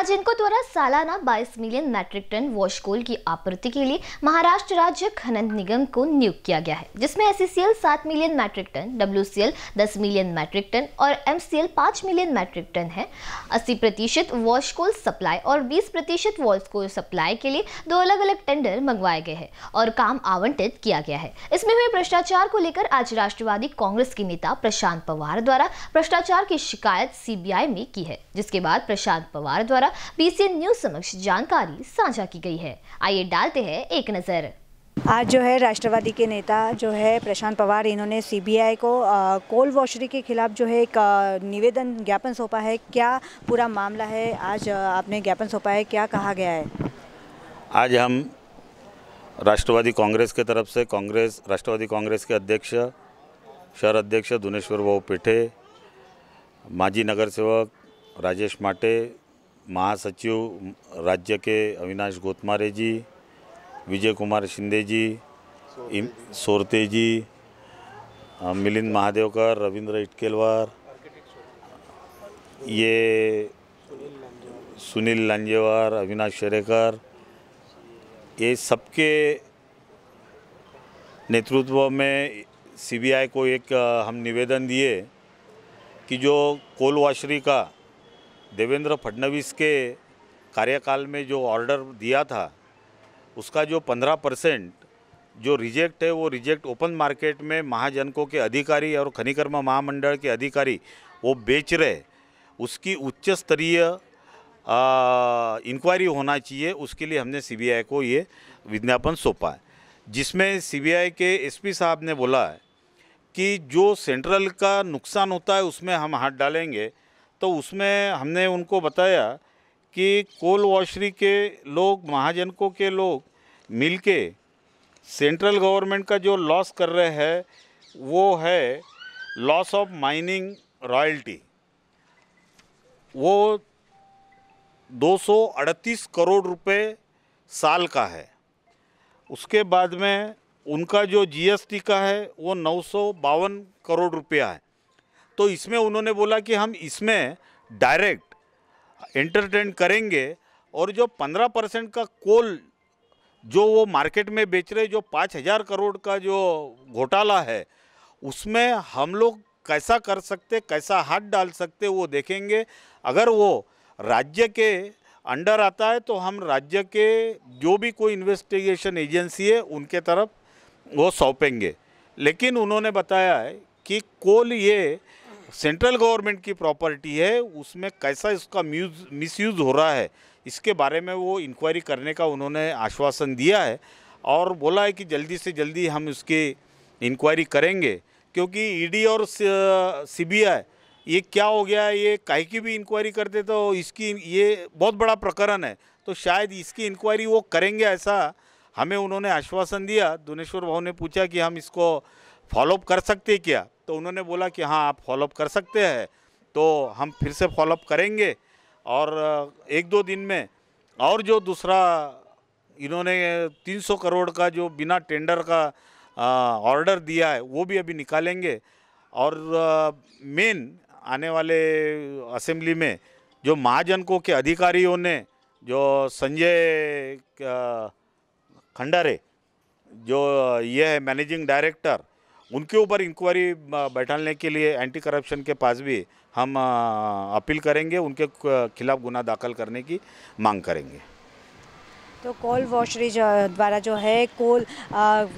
आज इनको द्वारा सालाना 22 million metric ton wash coal की आपूर्ति के लिए महाराष्ट्र राज्य खनन निगम को नियुक्त किया गया है जिसमें एस सी e सात million metric ton W C L दस मिलियन मैट्रिक टन और एम 5 मिलियन मैट्रिक टन है अस्सी प्रतिशत वॉश कोल सप्लाई और बीस प्रतिशत वॉश कोल सप्लाई के लिए दो अलग अलग टेंडर मंगवाए गए हैं और काम आवंटित किया गया है इसमें हुए भ्रष्टाचार को लेकर आज राष्ट्रवादी कांग्रेस के नेता प्रशांत पवार द्वारा भ्रष्टाचार की शिकायत सी में की है जिसके बाद प्रशांत पवार द्वारा द्वारा बीसीएन न्यूज समक्ष जानकारी साझा की गई है आइए डालते हैं एक नज़र आज जो है राष्ट्रवादी के नेता जो है प्रशांत पवार इन्होंने सीबीआई को कोल वॉशरी के खिलाफ जो है एक निवेदन ज्ञापन सौंपा है क्या पूरा मामला है आज आपने ज्ञापन सौंपा है क्या कहा गया है आज हम राष्ट्रवादी कांग्रेस के तरफ से कांग्रेस राष्ट्रवादी कांग्रेस के अध्यक्ष शहर अध्यक्ष दुनेश्वर भाऊ पेठे माजी नगर सेवक राजेश माटे महासचिव राज्य के अविनाश गोतमारे जी विजय कुमार शिंदे जी सोरते जी मिलिंद महादेवकर रविंद्र इटकेलवार ये सुनील लांजेवार अविनाश शेरेकर ये सबके नेतृत्व में सीबीआई को एक हम निवेदन दिए कि जो कोलवाशरी का देवेंद्र फडणवीस के कार्यकाल में जो ऑर्डर दिया था उसका जो पंद्रह परसेंट जो रिजेक्ट है वो रिजेक्ट ओपन मार्केट में महाजनकों के अधिकारी और खनिकर्मा महामंडल के अधिकारी वो बेच रहे उसकी उच्च स्तरीय इंक्वायरी होना चाहिए उसके लिए हमने सीबीआई को ये विज्ञापन सौंपा है जिसमें सीबीआई के एसपी साहब ने बोला है कि जो सेंट्रल का नुकसान होता है उसमें हम हाथ डालेंगे तो उसमें हमने उनको बताया कि कोल वॉशरी के लोग महाजनकों के लोग मिलके सेंट्रल गवर्नमेंट का जो लॉस कर रहे हैं वो है लॉस ऑफ माइनिंग रॉयल्टी वो 238 करोड़ रुपए साल का है उसके बाद में उनका जो जीएसटी का है वो नौ करोड़ रुपया है तो इसमें उन्होंने बोला कि हम इसमें डायरेक्ट एंटरटेन करेंगे और जो 15 परसेंट का कोल जो वो मार्केट में बेच रहे जो पाँच हज़ार करोड़ का जो घोटाला है उसमें हम लोग कैसा कर सकते कैसा हाथ डाल सकते वो देखेंगे अगर वो राज्य के अंडर आता है तो हम राज्य के जो भी कोई इन्वेस्टिगेशन एजेंसी है उनके तरफ वो सौंपेंगे लेकिन उन्होंने बताया है कि कोल ये सेंट्रल गवर्नमेंट की प्रॉपर्टी है उसमें कैसा इसका मिसयूज़ हो रहा है इसके बारे में वो इंक्वायरी करने का उन्होंने आश्वासन दिया है और बोला है कि जल्दी से जल्दी हम उसकी इंक्वायरी करेंगे क्योंकि ईडी e और सीबीआई ये क्या हो गया ये कहीं की भी इंक्वायरी करते तो इसकी ये बहुत बड़ा प्रकरण है तो शायद इसकी इंक्वायरी वो करेंगे ऐसा हमें उन्होंने आश्वासन दिया दुनेश्वर भाव ने पूछा कि हम इसको फॉलोअप कर सकते क्या तो उन्होंने बोला कि हाँ आप फॉलोअप कर सकते हैं तो हम फिर से फॉलोअप करेंगे और एक दो दिन में और जो दूसरा इन्होंने 300 करोड़ का जो बिना टेंडर का ऑर्डर दिया है वो भी अभी निकालेंगे और मेन आने वाले असेंबली में जो महाजनकों के अधिकारियों ने जो संजय खंडारे जो ये है मैनेजिंग डायरेक्टर उनके ऊपर इंक्वायरी बैठाने के लिए एंटी करप्शन के पास भी हम अपील करेंगे उनके खिलाफ़ गुना दाखिल करने की मांग करेंगे तो कोल वॉशरी द्वारा जो है कोल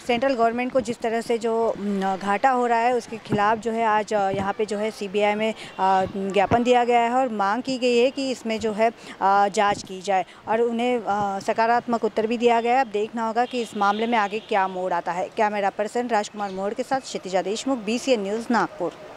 सेंट्रल गवर्नमेंट को जिस तरह से जो घाटा हो रहा है उसके खिलाफ जो है आज यहाँ पे जो है सीबीआई में ज्ञापन दिया गया है और मांग की गई है कि इसमें जो है जांच की जाए और उन्हें सकारात्मक उत्तर भी दिया गया है अब देखना होगा कि इस मामले में आगे क्या मोड़ आता है कैमरा पर्सन राजकुमार मोड़ के साथ क्षितिजा देशमुख बी न्यूज़ नागपुर